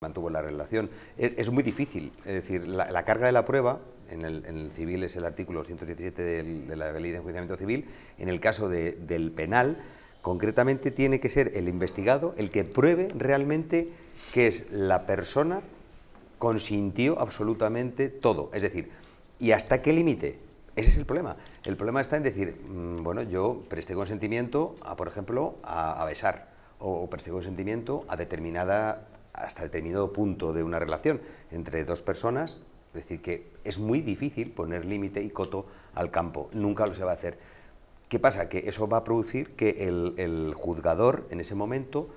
mantuvo la relación. E, es, muy difícil, es decir, la, carga de la prueba en el, civil es el artículo 117 de la ley de enjuiciamiento civil, en el caso del penal, concretamente tiene que ser el investigado el que pruebe realmente que es la persona consintió absolutamente todo, es decir, ¿y hasta qué límite? Ese es el problema. El problema está en decir, mm, bueno, yo presté consentimiento a, por ejemplo, a, besar o, o presté consentimiento a determinada hasta determinado punto de una relación entre dos personas, es decir, que es muy difícil poner límite y coto al campo, nunca lo se va a hacer. ¿Qué pasa? Que eso va a producir que el, juzgador en ese momento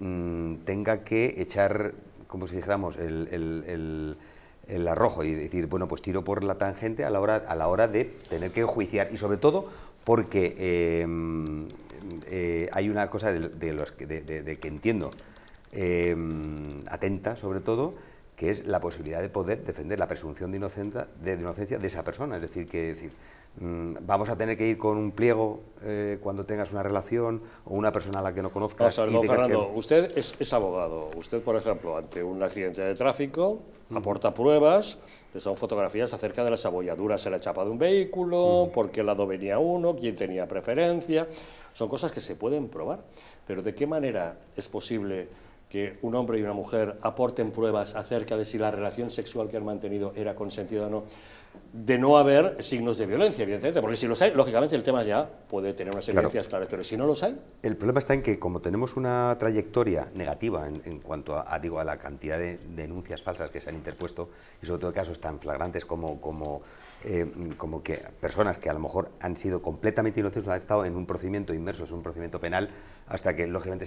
mm, tenga que echar, como si dijéramos, el, arrojo y decir, bueno, pues tiro por la tangente a la hora, a la hora de tener que juiciar. y sobre todo porque em, eh, hay una cosa de, que entiendo Em, atenta sobre todo, que es la posibilidad de poder defender la presunción de, inocencia de esa persona. Es decir, que decir, mm, vamos a tener que ir con un pliego eh, cuando tengas una relación o una persona a la que no conozcas. Fernando, usted es, abogado. Usted, por ejemplo, ante un accidente de tráfico, aporta pruebas, son fotografías acerca de las abolladuras en la chapa de un vehículo, por qué lado venía uno, quién tenía preferencia. Son cosas que se pueden probar. Pero ¿de qué manera es posible que un hombre y una mujer aporten pruebas acerca de si la relación sexual que han mantenido era consentida o no, de no haber signos de violencia, evidentemente, porque si los hay, lógicamente el tema ya puede tener unas evidencias claras, pero si no los hay... El problema está en que como tenemos una trayectoria negativa en, cuanto a, digo, a la cantidad de denuncias falsas que se han interpuesto, y sobre todo casos tan flagrantes como, como eh, como que personas que a lo mejor han sido completamente inocentes, han estado en un procedimiento inmerso, en un procedimiento penal, hasta que lógicamente se ha